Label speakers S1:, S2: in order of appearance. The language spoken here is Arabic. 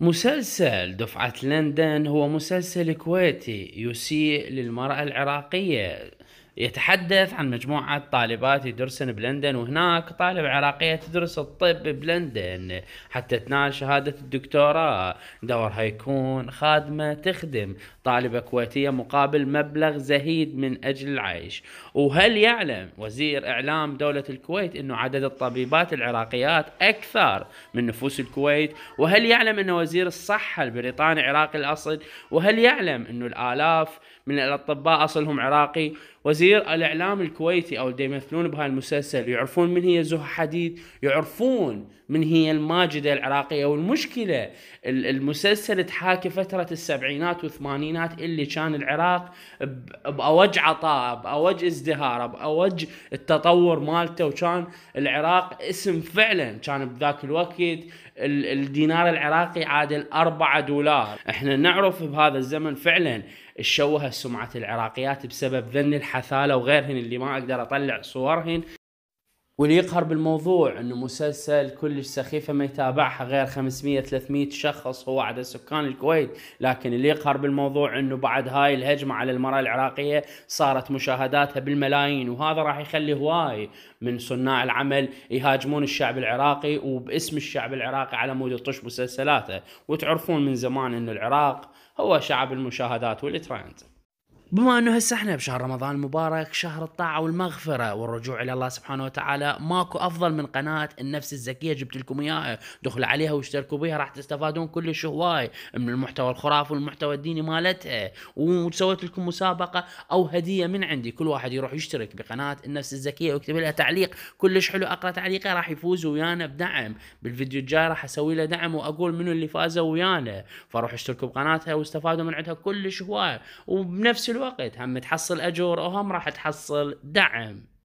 S1: مسلسل دفعة لندن هو مسلسل كويتي يسيء للمرأة العراقية يتحدث عن مجموعة طالبات يدرسن بلندن وهناك طالب عراقية تدرس الطب بلندن حتى تنال شهادة الدكتوراه دورها يكون خادمة تخدم طالبة كويتية مقابل مبلغ زهيد من أجل العيش وهل يعلم وزير إعلام دولة الكويت أنه عدد الطبيبات العراقيات أكثر من نفوس الكويت وهل يعلم أن وزير الصحة البريطاني عراقي الأصل وهل يعلم أن الآلاف من الأطباء أصلهم عراقي وزير يصير الاعلام الكويتي او اللي يمثلون بهاي المسلسل يعرفون من هي زهى حديد يعرفون من هي الماجده العراقيه والمشكله المسلسل تحاكي فتره السبعينات والثمانينات اللي كان العراق باوج عطاء باوج ازدهار باوج التطور مالته وكان العراق اسم فعلا كان بذاك الوقت الدينار العراقي عادل 4 دولار احنا نعرف بهذا الزمن فعلا الشوهة سمعه العراقيات بسبب ذن الحث امثاله وغيرهن اللي ما اقدر اطلع صورهن واللي يقهر بالموضوع انه مسلسل كلش سخيفه ما يتابعها غير 500 300 شخص هو عدد سكان الكويت، لكن اللي يقهر بالموضوع انه بعد هاي الهجمه على المراه العراقيه صارت مشاهداتها بالملايين وهذا راح يخلي هواي من صناع العمل يهاجمون الشعب العراقي وباسم الشعب العراقي على مود يطش مسلسلاته، وتعرفون من زمان انه العراق هو شعب المشاهدات والترند. بما انه هسه احنا بشهر رمضان المبارك شهر الطاعه والمغفره والرجوع الى الله سبحانه وتعالى ماكو افضل من قناه النفس الزكيه جبت لكم اياها دخلوا عليها واشتركوا بها راح تستفادون كلش هواي من المحتوى الخرافي والمحتوى الديني مالتها وسويت لكم مسابقه او هديه من عندي كل واحد يروح يشترك بقناه النفس الزكيه ويكتب لها تعليق كلش حلو اقرا تعليقه راح يفوز ويانا بدعم بالفيديو الجاي راح اسوي له دعم واقول منو اللي فاز ويانا فروح اشتركوا بقناتها واستفادوا من عندها كلش هواي وبنفس الوقت الوقت هم تحصل اجور وهم راح تحصل دعم